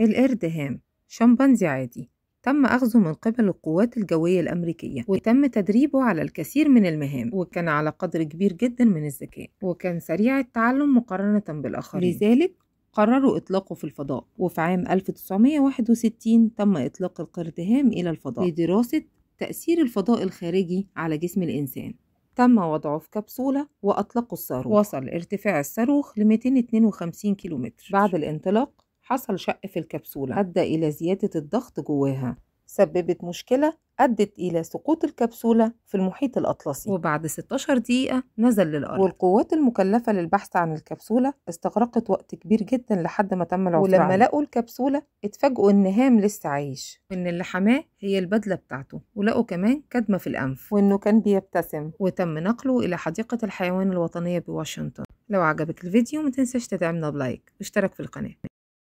القرد هام شمبانزي عادي تم أخذه من قبل القوات الجوية الأمريكية وتم تدريبه على الكثير من المهام وكان على قدر كبير جدا من الذكاء وكان سريع التعلم مقارنة بالآخرين لذلك قرروا إطلاقه في الفضاء وفي عام 1961 تم إطلاق القرد هام إلى الفضاء لدراسة تأثير الفضاء الخارجي على جسم الإنسان تم وضعه في كبسولة وأطلقوا الصاروخ وصل ارتفاع الصاروخ ل 252 كيلومتر بعد الانطلاق حصل شق في الكبسولة أدى إلى زيادة الضغط جواها سببت مشكلة أدت إلى سقوط الكبسولة في المحيط الأطلسي وبعد 16 دقيقة نزل للأرض والقوات المكلفة للبحث عن الكبسولة استغرقت وقت كبير جدا لحد ما تم العثور ولما لقوا الكبسولة اتفاجئوا إن هام لسه عايش وإن اللي حماه هي البدلة بتاعته ولقوا كمان كدمة في الأنف وإنه كان بيبتسم وتم نقله إلى حديقة الحيوان الوطنية بواشنطن لو عجبك الفيديو ما تنساش تدعمنا بلايك واشترك في القناة